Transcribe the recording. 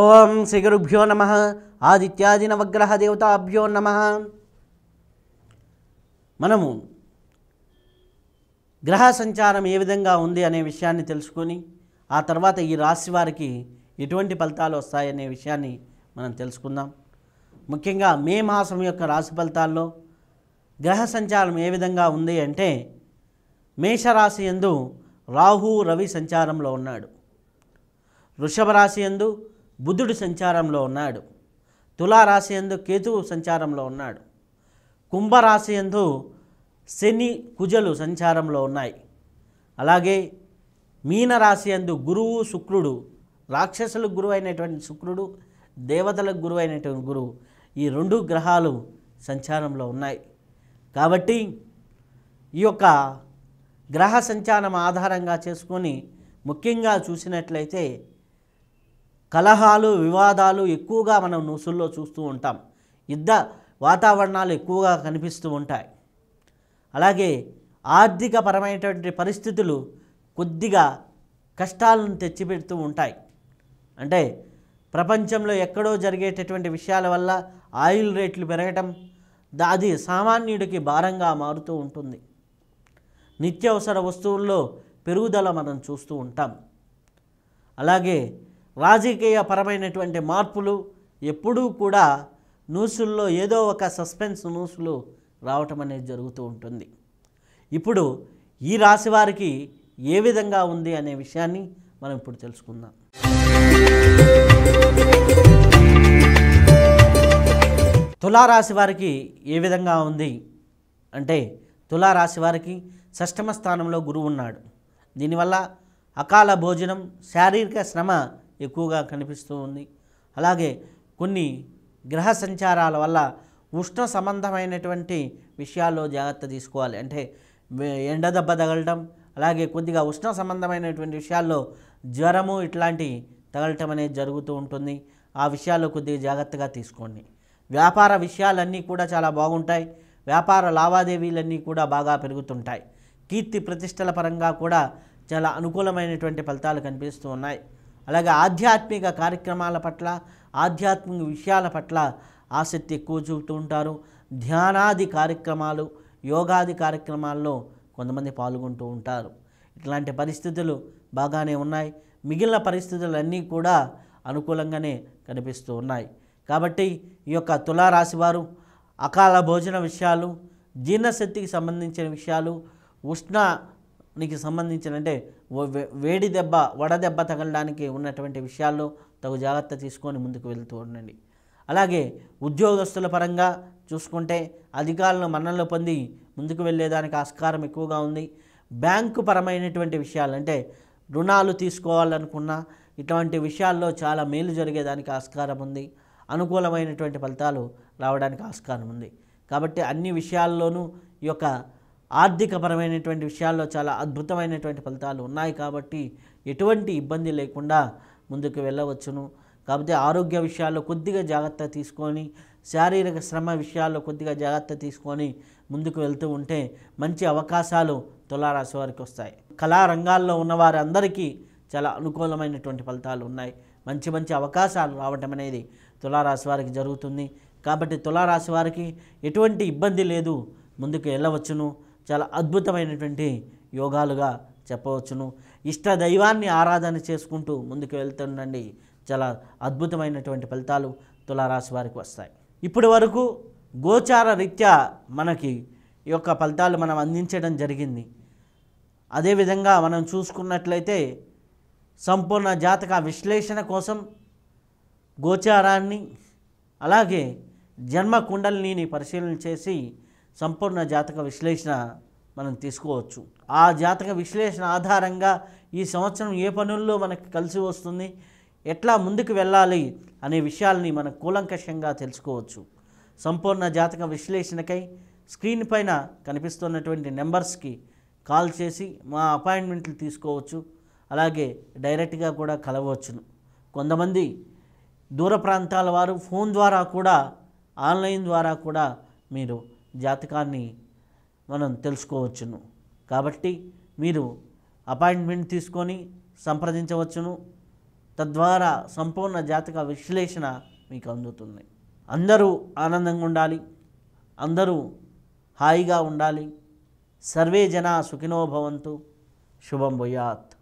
ఓం గురుభ్యో నమ ఆదిత్యాది నవగ్రహ దేవతాభ్యో నమ మనము గ్రహ సంచారం ఏ విధంగా ఉంది అనే విషయాన్ని తెలుసుకొని ఆ తర్వాత ఈ రాశి వారికి ఎటువంటి ఫలితాలు వస్తాయనే విషయాన్ని మనం తెలుసుకుందాం ముఖ్యంగా మే మాసం యొక్క రాశి ఫలితాల్లో గ్రహ సంచారం ఏ విధంగా ఉంది అంటే మేషరాశి ఎందు రాహు రవి సంచారంలో ఉన్నాడు వృషభ రాశి ఎందు బుద్ధుడు సంచారంలో ఉన్నాడు తులారాశి ఎందు కేతువు సంచారంలో ఉన్నాడు కుంభరాశి ఎందు శని కుజలు సంచారంలో ఉన్నాయి అలాగే మీనరాశి ఎందు గురువు శుక్రుడు రాక్షసులకు గురువైనటువంటి శుక్రుడు దేవతలకు గురువైనటువంటి గురువు ఈ రెండు గ్రహాలు సంచారంలో ఉన్నాయి కాబట్టి ఈ యొక్క గ్రహ సంచారం ఆధారంగా చేసుకొని ముఖ్యంగా చూసినట్లయితే కలహాలు వివాదాలు ఎక్కువగా మనం న్యూసుల్లో చూస్తూ ఉంటాం యుద్ధ వాతావరణాలు ఎక్కువగా కనిపిస్తూ ఉంటాయి అలాగే ఆర్థిక పరమైనటువంటి పరిస్థితులు కొద్దిగా కష్టాలను తెచ్చిపెడుతూ ఉంటాయి అంటే ప్రపంచంలో ఎక్కడో జరిగేటటువంటి విషయాల వల్ల ఆయిల్ రేట్లు పెరగటం అది సామాన్యుడికి భారంగా మారుతూ ఉంటుంది నిత్యావసర వస్తువుల్లో పెరుగుదల మనం చూస్తూ ఉంటాం అలాగే రాజకీయ పరమైనటువంటి మార్పులు ఎప్పుడూ కూడా న్యూసుల్లో ఏదో ఒక సస్పెన్స్ న్యూస్లు రావటం అనేది జరుగుతూ ఉంటుంది ఇప్పుడు ఈ రాశి వారికి ఏ విధంగా ఉంది అనే విషయాన్ని మనం ఇప్పుడు తెలుసుకుందాం తులారాశి వారికి ఏ విధంగా ఉంది అంటే తులారాశి వారికి షష్టమ స్థానంలో గురువు ఉన్నాడు దీనివల్ల అకాల భోజనం శారీరక శ్రమ ఎక్కువగా కనిపిస్తూ ఉంది అలాగే కొన్ని గ్రహ సంచారాల వల్ల ఉష్ణ సంబంధమైనటువంటి విషయాల్లో జాగ్రత్త తీసుకోవాలి అంటే ఎండ దెబ్బ తగలటం అలాగే కొద్దిగా ఉష్ణ సంబంధమైనటువంటి విషయాల్లో జ్వరము ఇట్లాంటి తగలటం అనేది జరుగుతూ ఉంటుంది ఆ విషయాల్లో కొద్దిగా జాగ్రత్తగా తీసుకోండి వ్యాపార విషయాలన్నీ కూడా చాలా బాగుంటాయి వ్యాపార లావాదేవీలన్నీ కూడా బాగా పెరుగుతుంటాయి కీర్తి ప్రతిష్టల పరంగా కూడా చాలా అనుకూలమైనటువంటి ఫలితాలు కనిపిస్తూ ఉన్నాయి అలాగే ఆధ్యాత్మిక కార్యక్రమాల పట్ల ఆధ్యాత్మిక విషయాల పట్ల ఆసక్తి ఎక్కువ చూపుతూ ఉంటారు ధ్యానాది కార్యక్రమాలు యోగాది కార్యక్రమాల్లో కొంతమంది పాల్గొంటూ ఉంటారు ఇట్లాంటి పరిస్థితులు బాగానే ఉన్నాయి మిగిలిన పరిస్థితులన్నీ కూడా అనుకూలంగానే కనిపిస్తూ ఉన్నాయి కాబట్టి ఈ యొక్క తులారాశి వారు అకాల భోజన విషయాలు జీర్ణశక్తికి సంబంధించిన విషయాలు ఉష్ణ నీకు సంబంధించిన అంటే వేడి దెబ్బ వడదెబ్బ తగలడానికి ఉన్నటువంటి విషయాల్లో తగు జాగ్రత్త తీసుకొని ముందుకు వెళ్తూ ఉండండి అలాగే ఉద్యోగస్తుల పరంగా చూసుకుంటే అధికారులను మన్నలు పొంది ముందుకు వెళ్ళేదానికి ఆస్కారం ఎక్కువగా ఉంది బ్యాంకు పరమైనటువంటి విషయాలు అంటే రుణాలు తీసుకోవాలనుకున్న ఇటువంటి విషయాల్లో చాలా మేలు జరిగేదానికి ఆస్కారం ఉంది అనుకూలమైనటువంటి ఫలితాలు రావడానికి ఆస్కారం ఉంది కాబట్టి అన్ని విషయాల్లోనూ ఈ యొక్క ఆర్థికపరమైనటువంటి విషయాల్లో చాలా అద్భుతమైనటువంటి ఫలితాలు ఉన్నాయి కాబట్టి ఎటువంటి ఇబ్బంది లేకుండా ముందుకు వెళ్ళవచ్చును కాకపోతే ఆరోగ్య విషయాల్లో కొద్దిగా జాగ్రత్త తీసుకొని శారీరక శ్రమ విషయాల్లో కొద్దిగా జాగ్రత్త తీసుకొని ముందుకు వెళ్తూ ఉంటే మంచి అవకాశాలు తులారాశి వారికి వస్తాయి కళారంగాల్లో ఉన్న వారందరికీ చాలా అనుకూలమైనటువంటి ఫలితాలు ఉన్నాయి మంచి మంచి అవకాశాలు రావటం అనేది తులారాశి వారికి జరుగుతుంది కాబట్టి తులారాశి వారికి ఎటువంటి ఇబ్బంది లేదు ముందుకు వెళ్ళవచ్చును చాలా అద్భుతమైనటువంటి యోగాలుగా చెప్పవచ్చును ఇష్ట దైవాన్ని ఆరాధన చేసుకుంటూ ముందుకు వెళ్తుండండి చాలా అద్భుతమైనటువంటి ఫలితాలు తులారాశి వారికి వస్తాయి ఇప్పటి వరకు గోచార రీత్యా మనకి ఈ యొక్క ఫలితాలు మనం అందించడం జరిగింది అదేవిధంగా మనం చూసుకున్నట్లయితే సంపూర్ణ జాతక విశ్లేషణ కోసం గోచారాన్ని అలాగే జన్మ కుండలిని పరిశీలన చేసి సంపూర్ణ జాతక విశ్లేషణ మనం తీసుకోవచ్చు ఆ జాతక విశ్లేషణ ఆధారంగా ఈ సంవత్సరం ఏ పనుల్లో మనకు కలిసి వస్తుంది ఎట్లా ముందుకు వెళ్ళాలి అనే విషయాల్ని మనం కూలంకషంగా తెలుసుకోవచ్చు సంపూర్ణ జాతక విశ్లేషణకై స్క్రీన్ పైన కనిపిస్తున్నటువంటి నెంబర్స్కి కాల్ చేసి మా అపాయింట్మెంట్లు తీసుకోవచ్చు అలాగే డైరెక్ట్గా కూడా కలవచ్చును కొంతమంది దూర ప్రాంతాల వారు ఫోన్ ద్వారా కూడా ఆన్లైన్ ద్వారా కూడా మీరు జాతకాన్ని మనం తెలుసుకోవచ్చును కాబట్టి మీరు అపాయింట్మెంట్ తీసుకొని సంప్రదించవచ్చును తద్వారా సంపూర్ణ జాతక విశ్లేషణ మీకు అందుతుంది అందరూ ఆనందంగా ఉండాలి అందరూ హాయిగా ఉండాలి సర్వే జనా సుఖినోభవంతు శుభం భూయాత్